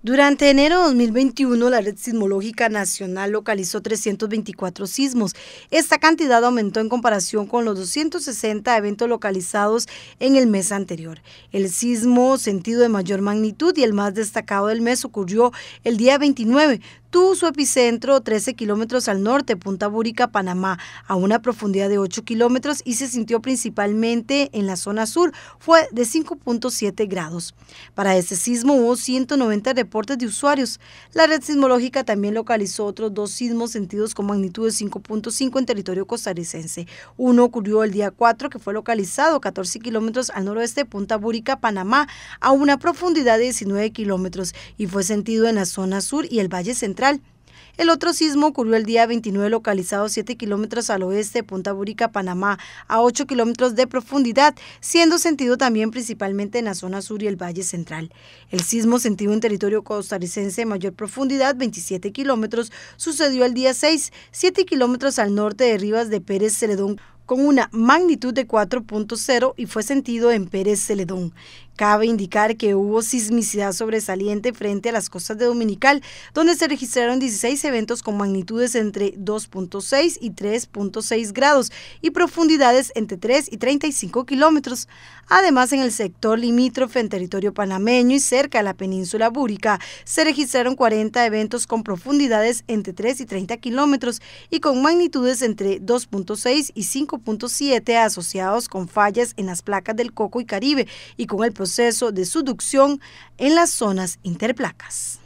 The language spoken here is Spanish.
Durante enero de 2021, la Red Sismológica Nacional localizó 324 sismos. Esta cantidad aumentó en comparación con los 260 eventos localizados en el mes anterior. El sismo sentido de mayor magnitud y el más destacado del mes ocurrió el día 29. Tuvo su epicentro 13 kilómetros al norte, Punta Búrica, Panamá, a una profundidad de 8 kilómetros y se sintió principalmente en la zona sur. Fue de 5.7 grados. Para este sismo hubo 190 de de usuarios. La red sismológica también localizó otros dos sismos sentidos con magnitud de 5.5 en territorio costarricense. Uno ocurrió el día 4, que fue localizado 14 kilómetros al noroeste de Punta Burica, Panamá, a una profundidad de 19 kilómetros y fue sentido en la zona sur y el Valle Central. El otro sismo ocurrió el día 29 localizado 7 kilómetros al oeste de Punta Burica, Panamá, a 8 kilómetros de profundidad, siendo sentido también principalmente en la zona sur y el Valle Central. El sismo sentido en territorio costarricense de mayor profundidad, 27 kilómetros, sucedió el día 6, 7 kilómetros al norte de Rivas de Pérez Celedón, con una magnitud de 4.0 y fue sentido en Pérez Celedón. Cabe indicar que hubo sismicidad sobresaliente frente a las costas de Dominical, donde se registraron 16 eventos con magnitudes entre 2.6 y 3.6 grados y profundidades entre 3 y 35 kilómetros. Además, en el sector limítrofe en territorio panameño y cerca de la península búrica, se registraron 40 eventos con profundidades entre 3 y 30 kilómetros y con magnitudes entre 2.6 y 5.7 asociados con fallas en las placas del Coco y Caribe y con el proceso proceso de subducción en las zonas interplacas.